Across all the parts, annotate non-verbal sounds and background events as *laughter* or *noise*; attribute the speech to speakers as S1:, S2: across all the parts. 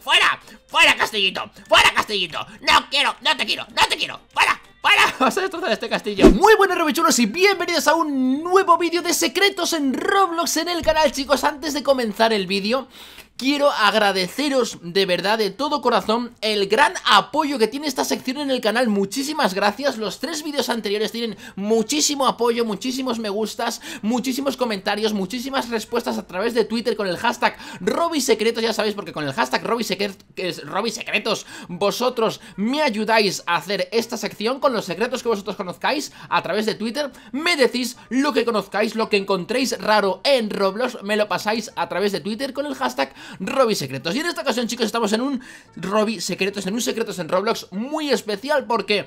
S1: ¡Fuera! ¡Fuera, Castellito! ¡Fuera, Castellito! ¡No quiero! ¡No te quiero! ¡No te quiero! ¡Fuera! fuera, *laughs* Vas a destrozar este castillo Muy buenos Robichulos y bienvenidos a un nuevo vídeo de secretos en Roblox en el canal Chicos, antes de comenzar el vídeo quiero agradeceros de verdad, de todo corazón, el gran apoyo que tiene esta sección en el canal. Muchísimas gracias. Los tres vídeos anteriores tienen muchísimo apoyo, muchísimos me gustas, muchísimos comentarios, muchísimas respuestas a través de Twitter con el hashtag RobiSecretos. Ya sabéis, porque con el hashtag RobiSecretos, vosotros me ayudáis a hacer esta sección con los secretos que vosotros conozcáis a través de Twitter. Me decís lo que conozcáis, lo que encontréis raro en Roblox. Me lo pasáis a través de Twitter con el hashtag Robby secretos. Y en esta ocasión, chicos, estamos en un Robby secretos, en un secretos en Roblox muy especial porque...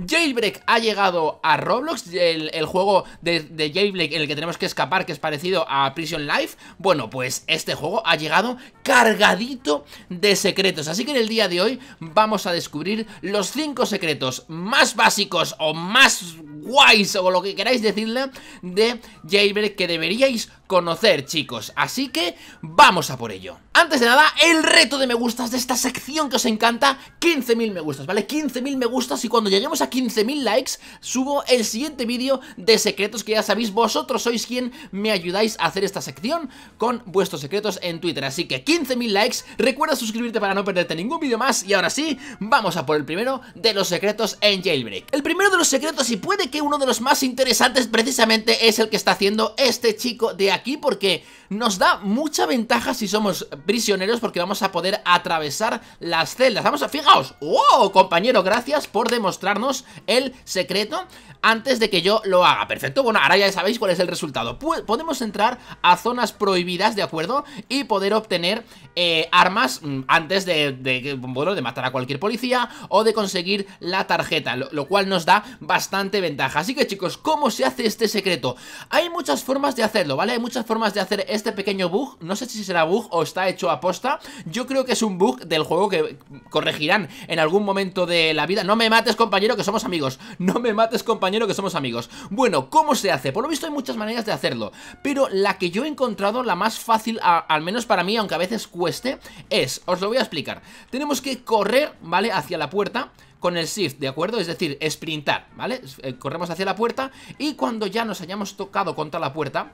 S1: Jailbreak ha llegado a Roblox, el, juego de, Jailbreak en el que tenemos que escapar, que es parecido a Prison Life. Bueno, pues este juego ha llegado cargadito de secretos. Así que en el día de hoy vamos a descubrir los 5 secretos más básicos o más guays o lo que queráis decirle de Jailbreak que deberíais conocer, chicos. Así que vamos a por ello. Antes de nada, el reto de me gustas de esta sección que os encanta, 15.000 me gustas, ¿vale? 15.000 me gustas y cuando lleguemos a 15.000 likes, subo el siguiente vídeo de secretos que ya sabéis, vosotros sois quien me ayudáis a hacer esta sección con vuestros secretos en Twitter. Así que 15.000 likes, recuerda suscribirte para no perderte ningún vídeo más y ahora sí, vamos a por el primero de los secretos en Jailbreak. El primero de los secretos y puede que uno de los más interesantes precisamente es el que está haciendo este chico de aquí aquí porque nos da mucha ventaja si somos prisioneros porque vamos a poder atravesar las celdas. Vamos a... ¡Fijaos! ¡Wow! ¡Oh, compañero, gracias por demostrarnos el secreto antes de que yo lo haga. Perfecto, bueno, ahora ya sabéis cuál es el resultado. podemos entrar a zonas prohibidas, ¿de acuerdo? Y poder obtener eh, armas mm, antes de, bueno, de matar a cualquier policía o de conseguir la tarjeta, lo, cual nos da bastante ventaja. Así que chicos, ¿cómo se hace este secreto? Hay muchas formas de hacerlo, ¿vale? muchas formas de hacer este pequeño bug No sé si será bug o está hecho a posta Yo creo que es un bug del juego que corregirán en algún momento de la vida No me mates compañero que somos amigos No me mates compañero que somos amigos Bueno, ¿cómo se hace? Por lo visto hay muchas maneras de hacerlo Pero la que yo he encontrado, la más fácil, al menos para mí, aunque a veces cueste Es, os lo voy a explicar Tenemos que correr, ¿vale? Hacia la puerta con el shift, ¿de acuerdo? Es decir, sprintar, ¿vale? Eh, corremos hacia la puerta y cuando ya nos hayamos tocado contra la puerta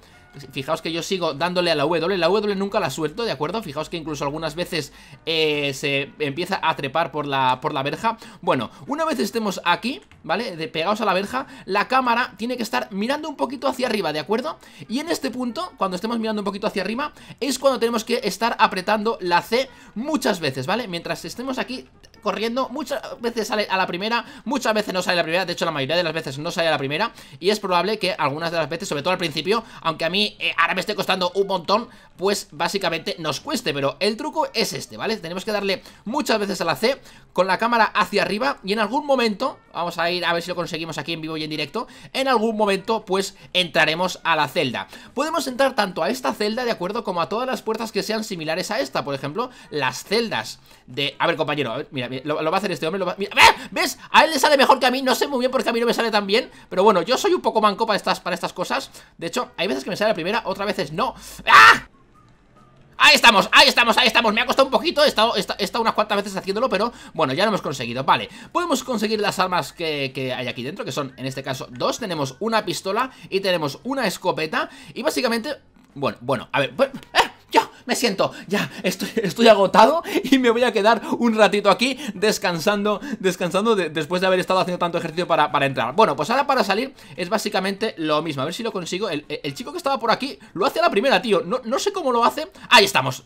S1: Fijaos que yo sigo dándole a la W, la W nunca la suelto, ¿de acuerdo? Fijaos que incluso algunas veces eh, se empieza a trepar por la, por la verja Bueno, una vez estemos aquí, ¿vale? De, pegados a la verja, la cámara tiene que estar mirando un poquito hacia arriba, ¿de acuerdo? Y en este punto, cuando estemos mirando un poquito hacia arriba, es cuando tenemos que estar apretando la C muchas veces, ¿vale? Mientras estemos aquí corriendo, muchas veces sale a la primera, muchas veces no sale a la primera, de hecho la mayoría de las veces no sale a la primera Y es probable que algunas de las veces, sobre todo al principio, aunque a mí eh, ahora me esté costando un montón, pues básicamente nos cueste. Pero el truco es este, ¿vale? Tenemos que darle muchas veces a la C con la cámara hacia arriba y en algún momento, vamos a ir a ver si lo conseguimos aquí en vivo y en directo, en algún momento pues entraremos a la celda. Podemos entrar tanto a esta celda, de acuerdo, como a todas las puertas que sean similares a esta, por ejemplo, las celdas de... A ver, compañero, a ver, mira, lo, va a hacer este hombre, lo ¡eh! ¿Ves? A él le sale mejor que a mí, no sé muy bien por qué a mí no me sale tan bien, pero bueno, yo soy un poco manco para estas, para estas cosas. De hecho, hay veces que me sale primera, otra vez no ¡Ah! Ahí estamos, ahí estamos, ahí estamos, me ha costado un poquito He estado, he estado unas cuantas veces haciéndolo, pero bueno, ya lo hemos conseguido, vale Podemos conseguir las armas que, hay aquí dentro Que son, en este caso, dos, tenemos una pistola Y tenemos una escopeta Y básicamente, bueno, bueno, a ver, pues, ya, me siento, ya estoy, estoy agotado y me voy a quedar un ratito aquí descansando, descansando después de haber estado haciendo tanto ejercicio para, para, entrar. Bueno, pues ahora para salir es básicamente lo mismo, a ver si lo consigo. El, chico que estaba por aquí lo hace a la primera, tío, no, no sé cómo lo hace. Ahí estamos,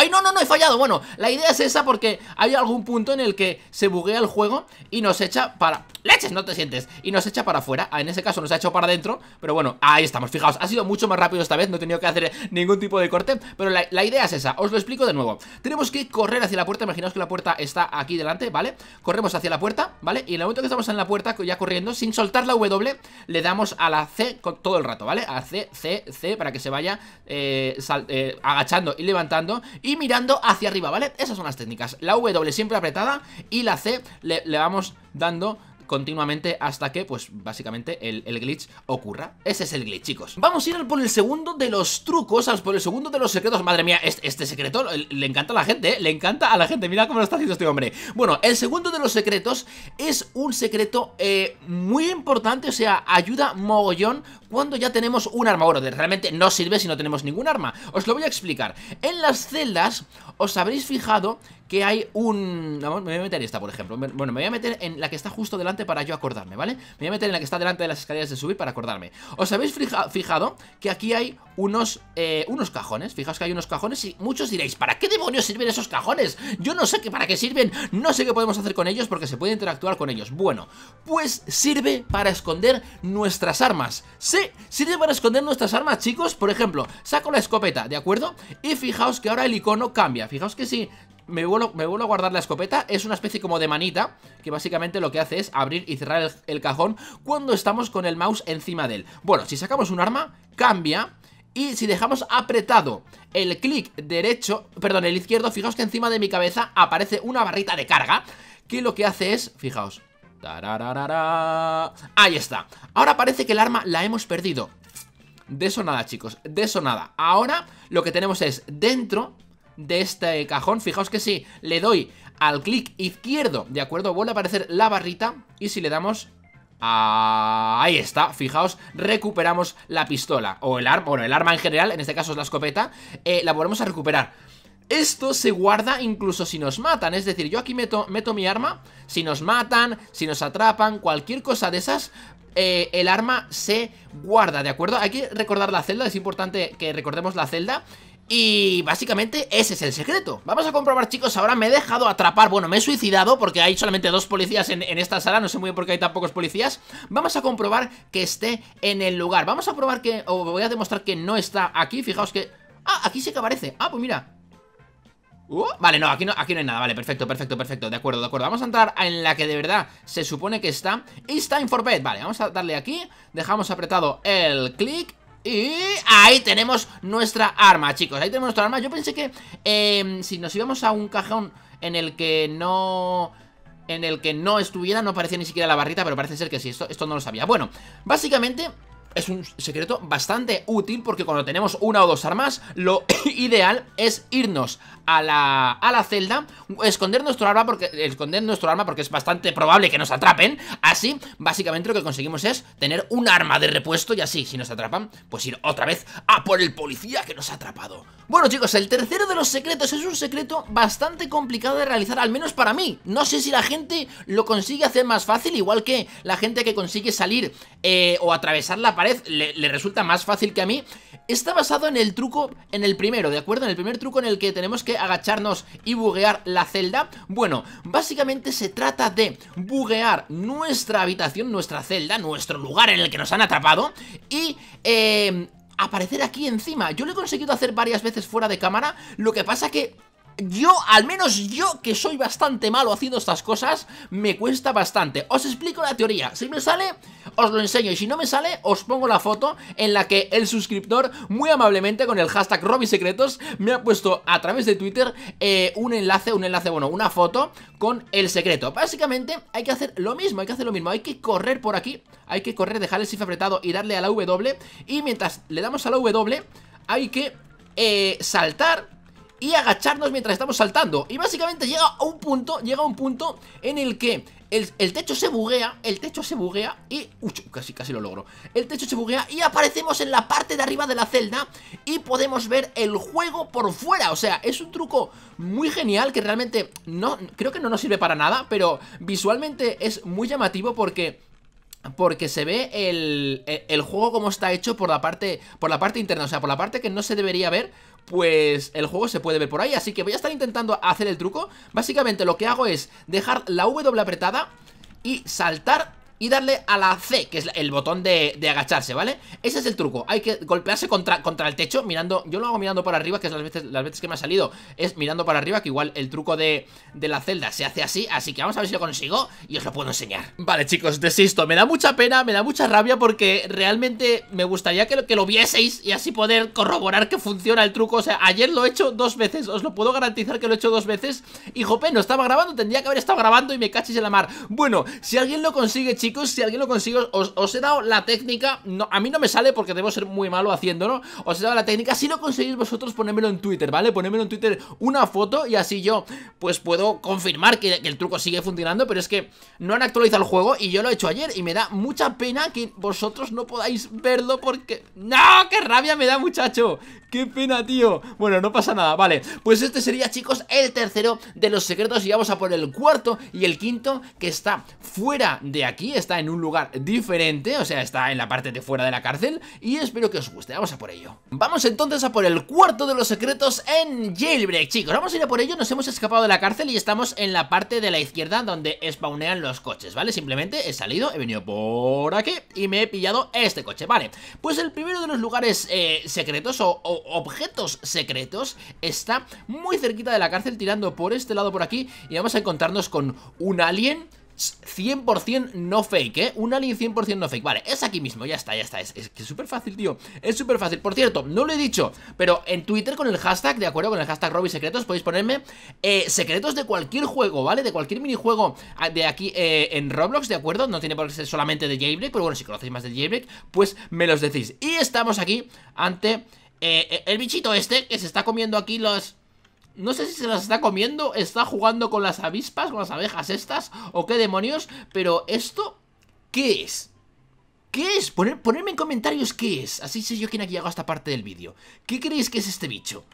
S1: ¡Ay, no, no, no! He fallado. Bueno, la idea es esa porque hay algún punto en el que se buguea el juego y nos echa para, ¡Leches! No te sientes. Y nos echa para afuera. Ah, en ese caso nos ha hecho para adentro. Pero bueno, ahí estamos. Fijaos, ha sido mucho más rápido esta vez. No he tenido que hacer ningún tipo de corte. Pero la, idea es esa. Os lo explico de nuevo. Tenemos que correr hacia la puerta. Imaginaos que la puerta está aquí delante, ¿vale? Corremos hacia la puerta, ¿vale? Y en el momento que estamos en la puerta, ya corriendo, sin soltar la W, le damos a la C todo el rato, ¿vale? A C, C, C, para que se vaya eh, eh, agachando y levantando y mirando hacia arriba, ¿vale? Esas son las técnicas. La W siempre apretada y la C le vamos dando continuamente hasta que, pues básicamente, el, glitch ocurra. Ese es el glitch, chicos. Vamos a ir por el segundo de los trucos, por el segundo de los secretos. Madre mía, este, secreto le encanta a la gente, ¿eh? le encanta a la gente. Mira cómo lo está haciendo este hombre. Bueno, el segundo de los secretos es un secreto eh, muy importante, o sea, ayuda mogollón cuando ya tenemos un arma. Bueno, realmente no sirve si no tenemos ningún arma. Os lo voy a explicar. En las celdas os habréis fijado que hay un... Vamos, me voy a meter en esta, por ejemplo. Bueno, me voy a meter en la que está justo delante para yo acordarme, ¿vale? Me voy a meter en la que está delante de las escaleras de subir para acordarme. ¿Os habéis fijado que aquí hay unos, eh, unos cajones? Fijaos que hay unos cajones y muchos diréis, ¿para qué demonios sirven esos cajones? Yo no sé qué para qué sirven, no sé qué podemos hacer con ellos porque se puede interactuar con ellos. Bueno, pues sirve para esconder nuestras armas. Sí, sirve para esconder nuestras armas, chicos. Por ejemplo, saco la escopeta, ¿de acuerdo? Y fijaos que ahora el icono cambia. Fijaos que sí me vuelvo, me a guardar la escopeta Es una especie como de manita Que básicamente lo que hace es abrir y cerrar el, el cajón Cuando estamos con el mouse encima de él Bueno, si sacamos un arma, cambia y si dejamos apretado el clic derecho, perdón, el izquierdo, fijaos que encima de mi cabeza aparece una barrita de carga que lo que hace es, fijaos, ahí está. Ahora parece que el arma la hemos perdido. De eso nada, chicos, de eso nada. Ahora lo que tenemos es dentro de este cajón. Fijaos que si le doy al clic izquierdo, ¿de acuerdo? Vuelve a aparecer la barrita y si le damos ahí está, fijaos, recuperamos la pistola O el arma, bueno, el arma en general, en este caso es la escopeta eh, La volvemos a recuperar esto se guarda incluso si nos matan, es decir, yo aquí meto, meto mi arma, si nos matan, si nos atrapan, cualquier cosa de esas, eh, el arma se guarda, ¿de acuerdo? Hay que recordar la celda, es importante que recordemos la celda y básicamente ese es el secreto Vamos a comprobar chicos, ahora me he dejado atrapar Bueno, me he suicidado porque hay solamente dos policías en, esta sala No sé muy bien por qué hay tan pocos policías Vamos a comprobar que esté en el lugar Vamos a probar que, o voy a demostrar que no está aquí Fijaos que, ah, aquí sí que aparece Ah, pues mira uh, vale, no aquí, no, aquí no hay nada, vale, perfecto, perfecto, perfecto De acuerdo, de acuerdo, vamos a entrar en la que de verdad Se supone que está, it's time for bed Vale, vamos a darle aquí, dejamos apretado el clic y ahí tenemos nuestra arma, chicos Ahí tenemos nuestra arma Yo pensé que em, si nos íbamos a un cajón en el que no en el que no estuviera, no aparecía ni siquiera la barrita, pero parece ser que sí, esto, esto no lo sabía. Bueno, básicamente es un secreto bastante útil porque cuando tenemos una o dos armas, lo *coughs* ideal es irnos a la, a la celda, esconder nuestro arma porque esconder nuestro arma porque es bastante probable que nos atrapen. Así, básicamente lo que conseguimos es tener un arma de repuesto y así, si nos atrapan, pues ir otra vez a por el policía que nos ha atrapado. Bueno chicos, el tercero de los secretos es un secreto bastante complicado de realizar, al menos para mí. No sé si la gente lo consigue hacer más fácil, igual que la gente que consigue salir eh, o atravesar la pared le, resulta más fácil que a mí, está basado en el truco, en el primero, ¿de acuerdo? En el primer truco en el que tenemos que agacharnos y buguear la celda. Bueno, básicamente se trata de buguear nuestra habitación, nuestra celda, nuestro lugar en el que nos han atrapado y... Eh, aparecer aquí encima. Yo lo he conseguido hacer varias veces fuera de cámara, lo que pasa que yo, al menos yo, que soy bastante malo haciendo estas cosas, me cuesta bastante. Os explico la teoría. Si me sale, os lo enseño. Y si no me sale, os pongo la foto en la que el suscriptor, muy amablemente, con el hashtag RobiSecretos, me ha puesto a través de Twitter eh, un enlace, un enlace, bueno, una foto con el secreto. Básicamente, hay que hacer lo mismo, hay que hacer lo mismo. Hay que correr por aquí, hay que correr, dejar el shift apretado y darle a la W. Y mientras le damos a la W, hay que eh, saltar y agacharnos mientras estamos saltando Y básicamente llega a un punto, llega a un punto en el que el, techo se buguea, el techo se buguea y... Uy, casi, casi lo logro El techo se buguea y aparecemos en la parte de arriba de la celda Y podemos ver el juego por fuera O sea, es un truco muy genial que realmente no creo que no nos sirve para nada Pero visualmente es muy llamativo porque porque se ve e, el, juego como está hecho por la parte por la parte interna, o sea, por la parte que no se debería ver, pues el juego se puede ver por ahí, así que voy a estar intentando hacer el truco. Básicamente lo que hago es dejar la W apretada y saltar y darle a la C, que es el botón de, agacharse, ¿vale? Ese es el truco, hay que golpearse contra, contra el techo mirando, yo lo hago mirando para arriba, que es las veces, que me ha salido, es mirando para arriba, que igual el truco de, la celda se hace así, así que vamos a ver si lo consigo y os lo puedo enseñar. Vale chicos, desisto, me da mucha pena, me da mucha rabia porque realmente me gustaría que lo, que lo vieseis y así poder corroborar que funciona el truco, o sea, ayer lo he hecho dos veces, os lo puedo garantizar que lo he hecho dos veces y jope, no estaba grabando, tendría que haber estado grabando y me cachis en la mar. Bueno, si alguien lo consigue chicos, chicos, si alguien lo consigue os, he dado la técnica no, A mí no me sale porque debo ser muy malo haciéndolo Os he dado la técnica, si lo conseguís vosotros ponémelo en Twitter, ¿vale? Ponedmelo en Twitter una foto y así yo pues puedo confirmar que, que el truco sigue funcionando Pero es que no han actualizado el juego y yo lo he hecho ayer Y me da mucha pena que vosotros no podáis verlo porque... ¡No! ¡Qué rabia me da muchacho! ¡Qué pena, tío! Bueno, no pasa nada, vale Pues este sería, chicos, el tercero de los secretos Y vamos a por el cuarto y el quinto Que está fuera de aquí Está en un lugar diferente O sea, está en la parte de fuera de la cárcel Y espero que os guste, vamos a por ello Vamos entonces a por el cuarto de los secretos en Jailbreak, chicos Vamos a ir a por ello Nos hemos escapado de la cárcel y estamos en la parte de la izquierda Donde spawnean los coches, ¿vale? Simplemente he salido, he venido por aquí Y me he pillado este coche, ¿vale? Pues el primero de los lugares eh, secretos o objetos secretos, está muy cerquita de la cárcel tirando por este lado por aquí y vamos a encontrarnos con un alien 100% no fake, ¿eh? Un alien 100% no fake Vale, es aquí mismo, ya está, ya está Es, que es, súper fácil, tío, es súper fácil Por cierto, no lo he dicho, pero en Twitter con el hashtag De acuerdo, con el hashtag Robby Secretos Podéis ponerme eh, secretos de cualquier juego, ¿vale? De cualquier minijuego ah, de aquí eh, en Roblox, ¿de acuerdo? No tiene por qué ser solamente de Jailbreak Pero bueno, si conocéis más de Jailbreak, pues me los decís Y estamos aquí ante... Eh, eh, el bichito este que se está comiendo aquí los... No sé si se las está comiendo, está jugando con las avispas, con las abejas estas, o qué demonios, pero esto, ¿qué es? ¿Qué es? Poner, ponerme en comentarios qué es, así sé yo quién aquí hago esta parte del vídeo. ¿Qué creéis que es este bicho?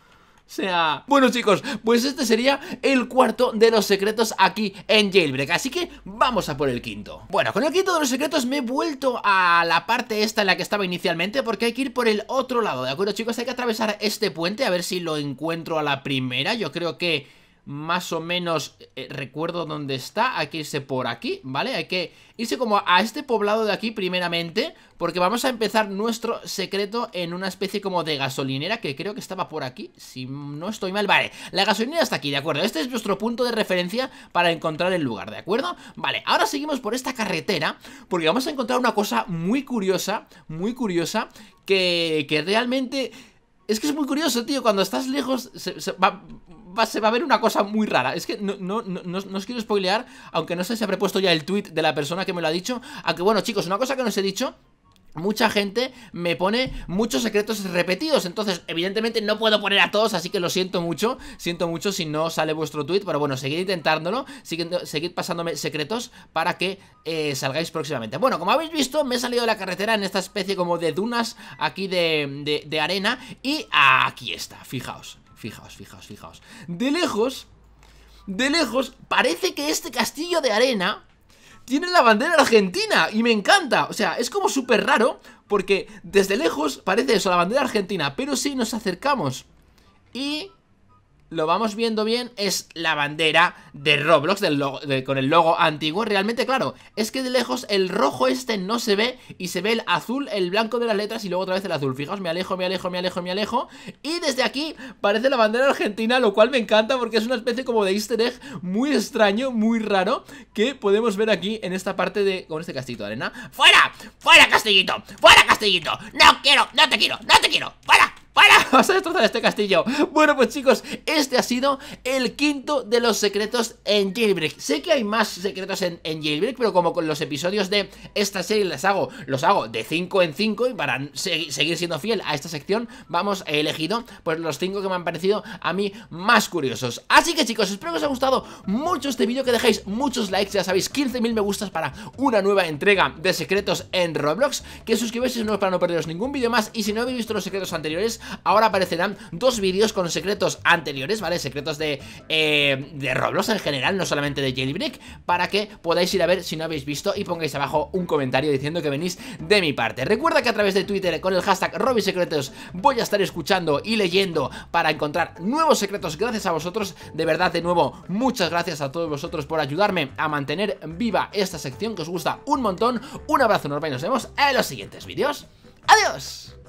S1: sea... Bueno chicos, pues este sería el cuarto de los secretos aquí en Jailbreak Así que vamos a por el quinto Bueno, con el quinto de los secretos me he vuelto a la parte esta en la que estaba inicialmente Porque hay que ir por el otro lado, ¿de acuerdo chicos? Hay que atravesar este puente, a ver si lo encuentro a la primera Yo creo que más o menos eh, recuerdo dónde está. Hay que irse por aquí, ¿vale? Hay que irse como a este poblado de aquí primeramente, porque vamos a empezar nuestro secreto en una especie como de gasolinera que creo que estaba por aquí, si no estoy mal. Vale, la gasolinera está aquí, ¿de acuerdo? Este es nuestro punto de referencia para encontrar el lugar, ¿de acuerdo? Vale, ahora seguimos por esta carretera, porque vamos a encontrar una cosa muy curiosa, muy curiosa, que, que realmente... Es que es muy curioso, tío, cuando estás lejos se va, se va a ver una cosa muy rara. Es que no, no, os quiero spoilear, aunque no sé si habré puesto ya el tweet de la persona que me lo ha dicho. Aunque bueno, chicos, una cosa que no os he dicho mucha gente me pone muchos secretos repetidos. Entonces, evidentemente no puedo poner a todos, así que lo siento mucho. Siento mucho si no sale vuestro tweet, pero bueno, seguid intentándolo. Seguid, pasándome secretos para que eh, salgáis próximamente. Bueno, como habéis visto, me he salido de la carretera en esta especie como de dunas aquí de arena. Y aquí está, fijaos. Fijaos, fijaos, fijaos. De lejos, de lejos, parece que este castillo de arena tiene la bandera argentina y me encanta. O sea, es como súper raro porque desde lejos parece eso, la bandera argentina, pero si nos acercamos y lo vamos viendo bien, es la bandera de Roblox del con el logo antiguo. Realmente, claro, es que de lejos el rojo este no se ve y se ve el azul, el blanco de las letras y luego otra vez el azul. Fijaos, me alejo, me alejo, me alejo, me alejo. Y desde aquí parece la bandera argentina, lo cual me encanta porque es una especie como de easter egg muy extraño, muy raro, que podemos ver aquí en esta parte de... con este castillo de arena. ¡Fuera! ¡Fuera, castillito! ¡Fuera, castillito! ¡No quiero! ¡No te quiero! ¡No te quiero! ¡Fuera! ¡Para! *laughs* ¡Vas a destrozar este castillo! Bueno, pues chicos, este ha sido el quinto de los secretos en Jailbreak. Sé que hay más secretos en, Jailbreak, pero como con los episodios de esta serie las hago, los hago de 5 en 5 y para seguir siendo fiel a esta sección, vamos, he elegido pues los 5 que me han parecido a mí más curiosos. Así que chicos, espero que os haya gustado mucho este vídeo, que dejéis muchos likes, ya sabéis, 15.000 me gustas para una nueva entrega de secretos en Roblox, que suscribáis si no para no perderos ningún vídeo más y si no habéis visto los secretos anteriores, ahora aparecerán dos vídeos con secretos anteriores, ¿vale? Secretos eh, de, Roblox en general, no solamente de Jailbreak, para que podáis ir a ver si no habéis visto y pongáis abajo un comentario diciendo que venís de mi parte. Recuerda que a través de Twitter con el hashtag RobiSecretos voy a estar escuchando y leyendo para encontrar nuevos secretos gracias a vosotros. De verdad, de nuevo, muchas gracias a todos vosotros por ayudarme a mantener viva esta sección que os gusta un montón. Un abrazo enorme y nos vemos en los siguientes vídeos. ¡Adiós!